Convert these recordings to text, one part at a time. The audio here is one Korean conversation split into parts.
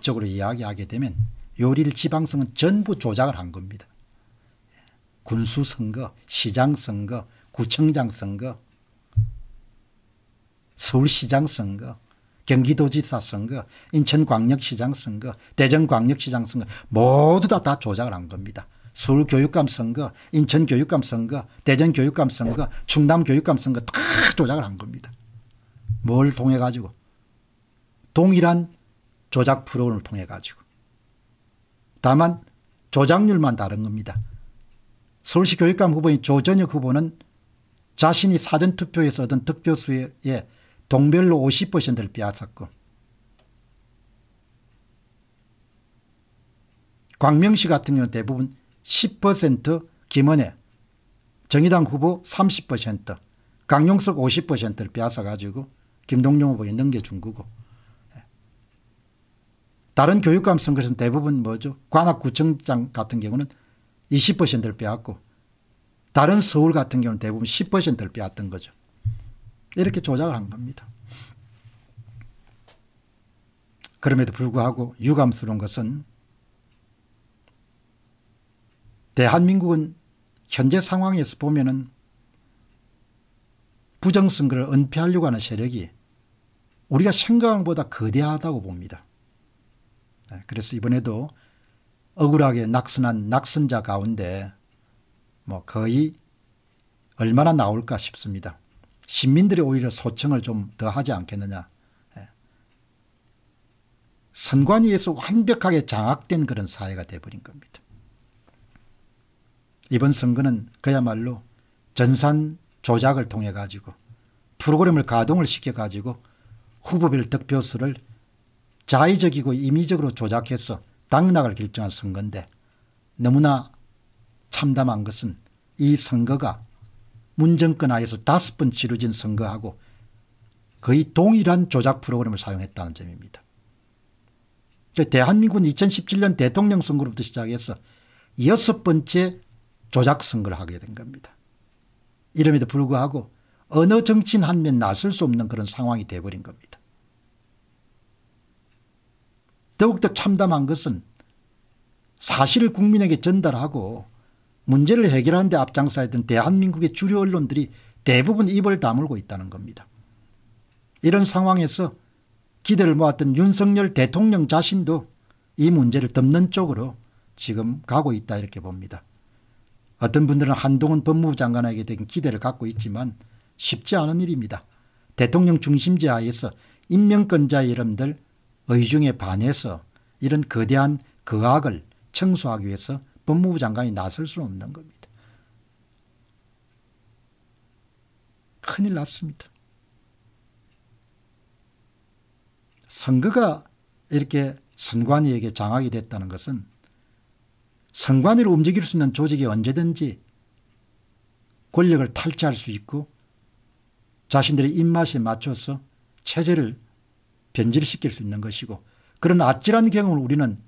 복적으로 이야기하게 되면 요리를 지방성은 전부 조작을 한 겁니다. 군수선거, 시장선거, 구청장선거, 서울시장선거, 경기도지사 선거, 인천광역시장 선거, 대전광역시장 선거 모두 다, 다 조작을 한 겁니다. 서울교육감 선거, 인천교육감 선거, 대전교육감 선거, 충남교육감 선거 다 조작을 한 겁니다. 뭘 통해 가지고 동일한 조작 프로그램을 통해 가지고. 다만 조작률만 다른 겁니다. 서울시 교육감 후보인 조전혁 후보는 자신이 사전투표에서 얻은 득표수에 동별로 50%를 빼앗았고 광명시 같은 경우는 대부분 10% 김은혜 정의당 후보 30% 강용석 50%를 빼앗아가지고 김동룡 후보에 넘겨준 거고 다른 교육감 선거에서는 대부분 뭐죠? 관악구청장 같은 경우는 20%를 빼앗고 다른 서울 같은 경우는 대부분 10%를 빼앗던 거죠. 이렇게 조작을 한 겁니다. 그럼에도 불구하고 유감스러운 것은 대한민국은 현재 상황에서 보면은 부정선거를 은폐하려고 하는 세력이 우리가 생각보다 거대하다고 봅니다. 예, 그래서 이번에도 억울하게 낙선한 낙선자 가운데 뭐 거의 얼마나 나올까 싶습니다. 시민들이 오히려 소청을 좀 더 하지 않겠느냐. 예. 선관위에서 완벽하게 장악된 그런 사회가 돼버린 겁니다. 이번 선거는 그야말로 전산 조작을 통해 가지고 프로그램을 가동을 시켜 가지고 후보별 득표수를 자의적이고 임의적으로 조작해서 당락을 결정한 선거인데 너무나 참담한 것은 이 선거가 문정권 하에서 다섯 번 치러진 선거하고 거의 동일한 조작 프로그램을 사용했다는 점입니다. 그 대한민국은 2017년 대통령 선거로부터 시작해서 여섯 번째 조작 선거를 하게 된 겁니다. 이름에도 불구하고 어느 정치인 한 면 나설 수 없는 그런 상황이 돼버린 겁니다. 더욱더 참담한 것은 사실을 국민에게 전달하고 문제를 해결하는 데 앞장서야 했던 대한민국의 주류 언론들이 대부분 입을 다물고 있다는 겁니다. 이런 상황에서 기대를 모았던 윤석열 대통령 자신도 이 문제를 덮는 쪽으로 지금 가고 있다 이렇게 봅니다. 어떤 분들은 한동훈 법무부 장관에게 대 기대를 갖고 있지만 쉽지 않은 일입니다. 대통령 중심제 하에서 임명권자 여러분들 의중에 반해서 이런 거대한 거악을 청소하기 위해서 법무부 장관이 나설 수 없는 겁니다. 큰일 났습니다. 선거가 이렇게 선관위에게 장악이 됐다는 것은 선관위를 움직일 수 있는 조직이 언제든지 권력을 탈취할 수 있고 자신들의 입맛에 맞춰서 체제를 변질시킬 수 있는 것이고 그런 아찔한 경험을 우리는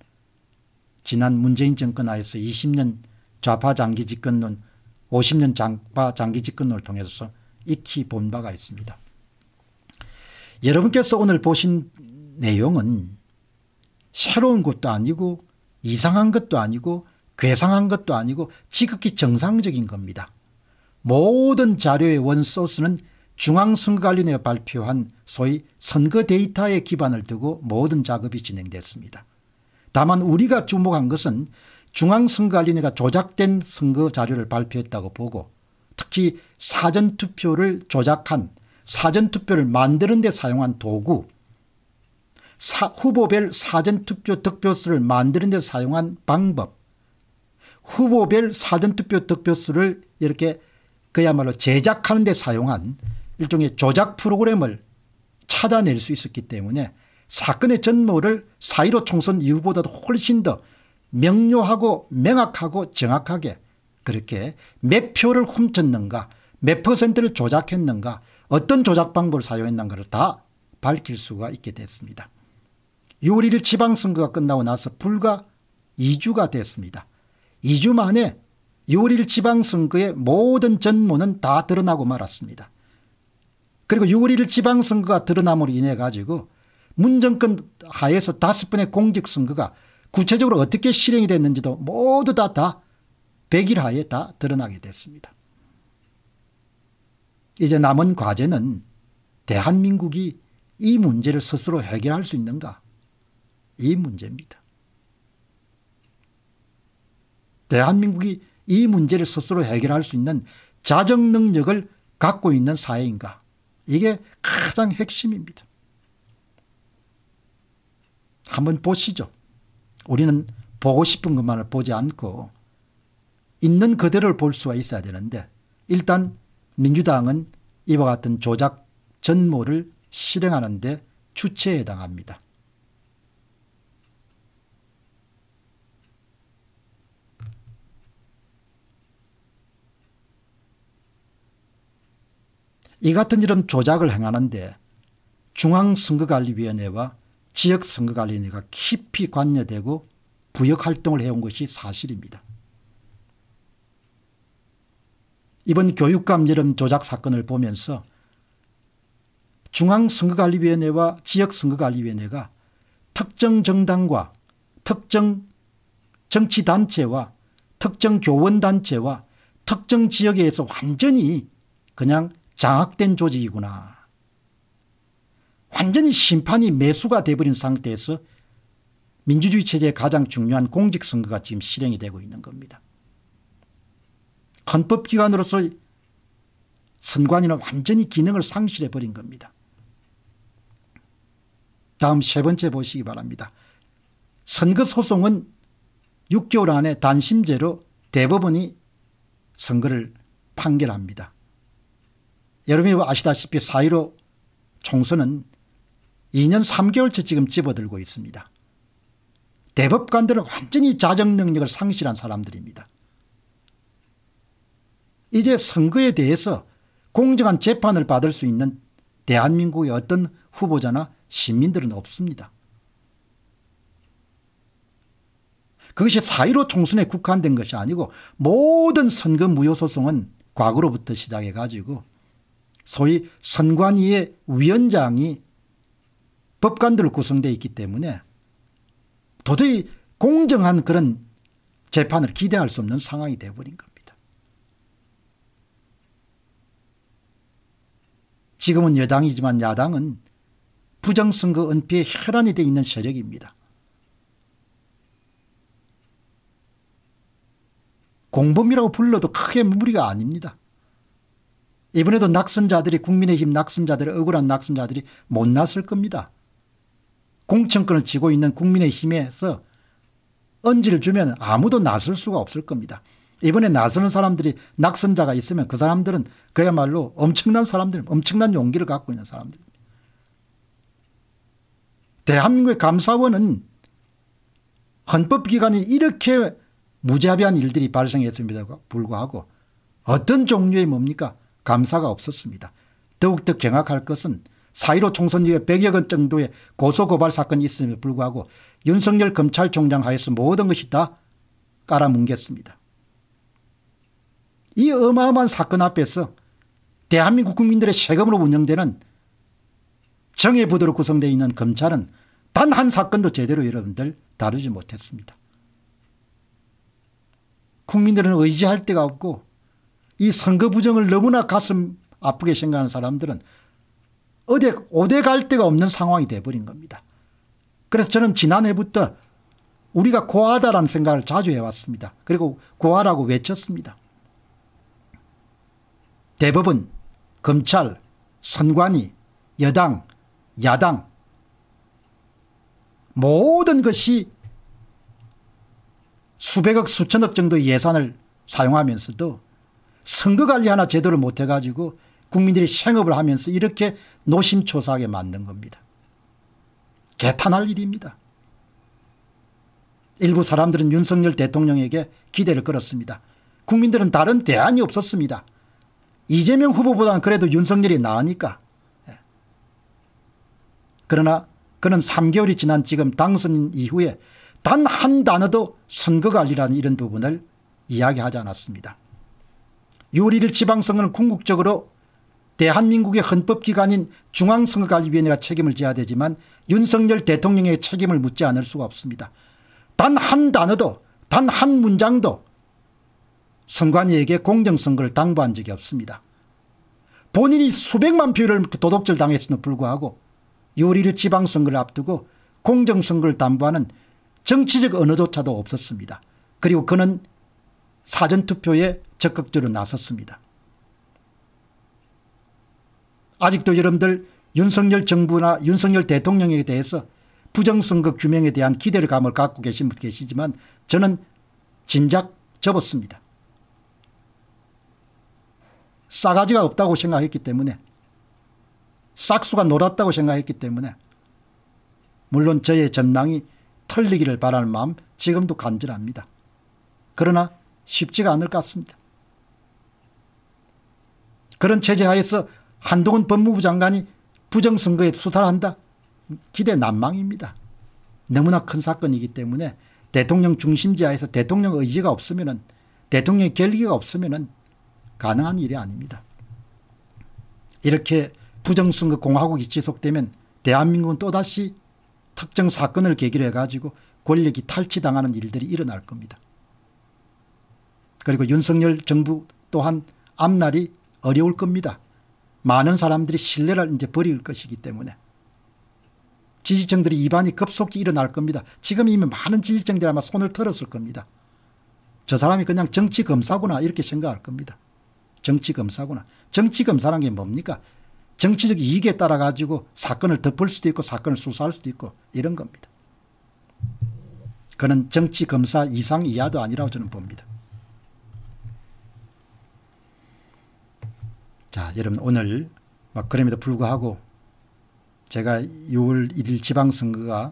지난 문재인 정권 하에서 20년 좌파 장기 집권론 50년 장파 장기 집권론을 통해서 익히 본 바가 있습니다. 여러분께서 오늘 보신 내용은 새로운 것도 아니고 이상한 것도 아니고 괴상한 것도 아니고 지극히 정상적인 겁니다. 모든 자료의 원소스는 중앙선거관리위원회 발표한 소위 선거 데이터에 기반을 두고 모든 작업이 진행됐습니다. 다만 우리가 주목한 것은 중앙선거관리위가 조작된 선거 자료를 발표했다고 보고 특히 사전투표를 조작한 사전투표를 만드는 데 사용한 도구 사, 후보별 사전투표 득표수를 만드는 데 사용한 방법 후보별 사전투표 득표수를 이렇게 그야말로 제작하는 데 사용한 일종의 조작 프로그램을 찾아낼 수 있었기 때문에 사건의 전모를 사1로 총선 이후보다도 훨씬 더 명료하고 명확하고 정확하게 그렇게 몇 표를 훔쳤는가 몇 퍼센트를 조작했는가 어떤 조작 방법을 사용했는가를 다 밝힐 수가 있게 됐습니다. 6월 1일 지방선거가 끝나고 나서 불과 2주가 됐습니다. 2주 만에 6월 1일 지방선거의 모든 전모는 다 드러나고 말았습니다. 그리고 6월 1일 지방선거가 드러남으로 인해 가지고 문정권 하에서 다섯 번의 공직선거가 구체적으로 어떻게 실행이 됐는지도 모두 다, 다 100일 하에 다 드러나게 됐습니다. 이제 남은 과제는 대한민국이 이 문제를 스스로 해결할 수 있는가 이 문제입니다. 대한민국이 이 문제를 스스로 해결할 수 있는 자정 능력을 갖고 있는 사회인가 이게 가장 핵심입니다. 한번 보시죠. 우리는 보고 싶은 것만을 보지 않고 있는 그대로를 볼 수가 있어야 되는데 일단 민주당은 이와 같은 조작 전모를 실행하는데 주체에 당합니다 이 같은 이런 조작을 행하는데 중앙선거관리위원회와 지역선거관리위원회가 깊이 관여되고 부역활동을 해온 것이 사실입니다. 이번 교육감 여름 조작 사건을 보면서 중앙선거관리위원회와 지역선거관리위원회가 특정 정당과 특정 정치단체와 특정 교원단체와 특정 지역에 서 완전히 그냥 장악된 조직이구나. 완전히 심판이 매수가 돼버린 상태에서 민주주의 체제의 가장 중요한 공직선거가 지금 실행이 되고 있는 겁니다. 헌법기관으로서 선관위는 완전히 기능을 상실해버린 겁니다. 다음 세 번째 보시기 바랍니다. 선거소송은 6개월 안에 단심제로 대법원이 선거를 판결합니다. 여러분이 뭐 아시다시피 사1로 총선은 2년 3개월째 지금 집어들고 있습니다. 대법관들은 완전히 자정 능력을 상실한 사람들입니다. 이제 선거에 대해서 공정한 재판을 받을 수 있는 대한민국의 어떤 후보자나 시민들은 없습니다. 그것이 사1로 총선에 국한된 것이 아니고 모든 선거 무효소송은 과거로부터 시작해가지고 소위 선관위의 위원장이 법관들로 구성되어 있기 때문에 도저히 공정한 그런 재판을 기대할 수 없는 상황이 되어버린 겁니다. 지금은 여당이지만 야당은 부정선거 은폐에 혈안이 되어 있는 세력입니다. 공범이라고 불러도 크게 무리가 아닙니다. 이번에도 낙선자들이 국민의힘 낙선자들 억울한 낙선자들이 못 났을 겁니다. 공천권을 쥐고 있는 국민의힘에서 언지를 주면 아무도 나설 수가 없을 겁니다. 이번에 나서는 사람들이 낙선자가 있으면 그 사람들은 그야말로 엄청난 사람들, 엄청난 용기를 갖고 있는 사람들. 입니다 대한민국의 감사원은 헌법기관이 이렇게 무자비한 일들이 발생했습니다 불구하고 어떤 종류의 뭡니까 감사가 없었습니다. 더욱더 경악할 것은 4.15 총선 이후에 100여 건 정도의 고소고발 사건이 있음에 불구하고 윤석열 검찰총장 하에서 모든 것이 다 깔아뭉갰습니다. 이 어마어마한 사건 앞에서 대한민국 국민들의 세금으로 운영되는 정의부대로 구성되어 있는 검찰은 단 한 사건도 제대로 여러분들 다루지 못했습니다. 국민들은 의지할 데가 없고 이 선거 부정을 너무나 가슴 아프게 생각하는 사람들은 어디 어디 갈 데가 없는 상황이 돼버린 겁니다. 그래서 저는 지난해부터 우리가 고하다라는 생각을 자주 해왔습니다. 그리고 고하라고 외쳤습니다. 대법원, 검찰, 선관위, 여당, 야당 모든 것이 수백억 수천억 정도의 예산을 사용하면서도 선거 관리 하나 제대로 못해가지고 국민들이 생업을 하면서 이렇게 노심초사하게 만든 겁니다. 개탄할 일입니다. 일부 사람들은 윤석열 대통령에게 기대를 걸었습니다. 국민들은 다른 대안이 없었습니다. 이재명 후보보다는 그래도 윤석열이 나으니까. 예. 그러나 그는 3개월이 지난 지금 당선 이후에 단 한 단어도 선거관리라는 이런 부분을 이야기하지 않았습니다. 요리를 지방선거는 궁극적으로 대한민국의 헌법기관인 중앙선거관리위원회가 책임을 져야 되지만 윤석열 대통령의 책임을 묻지 않을 수가 없습니다. 단 한 단어도 단 한 문장도 선관위에게 공정선거를 당부한 적이 없습니다. 본인이 수백만 표를 도둑질 당했음에도 불구하고 6월 1 지방선거를 앞두고 공정선거를 담보하는 정치적 언어조차도 없었습니다. 그리고 그는 사전투표에 적극적으로 나섰습니다. 아직도 여러분들 윤석열 정부나 윤석열 대통령에 대해서 부정선거 규명에 대한 기대감을 갖고 계신 분 계시지만 저는 진작 접었습니다. 싸가지가 없다고 생각했기 때문에 싹수가 놀았다고 생각했기 때문에 물론 저의 전망이 털리기를 바라는 마음 지금도 간절합니다. 그러나 쉽지가 않을 것 같습니다. 그런 체제 하에서 한동훈 법무부 장관이 부정선거에 수탈한다. 기대 난망입니다. 너무나 큰 사건이기 때문에 대통령 중심지하에서 대통령 의지가 없으면 대통령의 결기가 없으면 가능한 일이 아닙니다. 이렇게 부정선거 공화국이 지속되면 대한민국은 또다시 특정 사건을 계기로 해가지고 권력이 탈취당하는 일들이 일어날 겁니다. 그리고 윤석열 정부 또한 앞날이 어려울 겁니다. 많은 사람들이 신뢰를 이제 버릴 것이기 때문에 지지층들이 이반이 급속히 일어날 겁니다. 지금 이미 많은 지지층들이 아마 손을 털었을 겁니다. 저 사람이 그냥 정치 검사구나 이렇게 생각할 겁니다. 정치 검사구나. 정치 검사란 게 뭡니까? 정치적 이익에 따라 가지고 사건을 덮을 수도 있고 사건을 수사할 수도 있고 이런 겁니다. 그는 정치 검사 이상 이하도 아니라고 저는 봅니다. 자, 여러분 오늘 막 그럼에도 불구하고 제가 6월 1일 지방선거가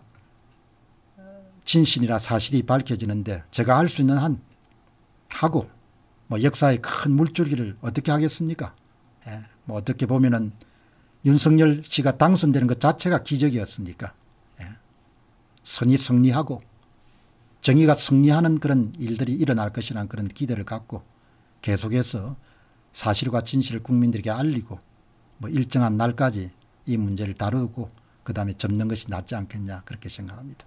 어, 진실이나 사실이 밝혀지는데 제가 알 수 있는 한 하고 뭐 역사의 큰 물줄기를 어떻게 하겠습니까? 예, 뭐 어떻게 보면은 윤석열 씨가 당선되는 것 자체가 기적이었으니까 예. 선이 승리하고 정의가 승리하는 그런 일들이 일어날 것이라는 그런 기대를 갖고 계속해서 사실과 진실을 국민들에게 알리고 뭐 일정한 날까지 이 문제를 다루고 그 다음에 접는 것이 낫지 않겠냐 그렇게 생각합니다.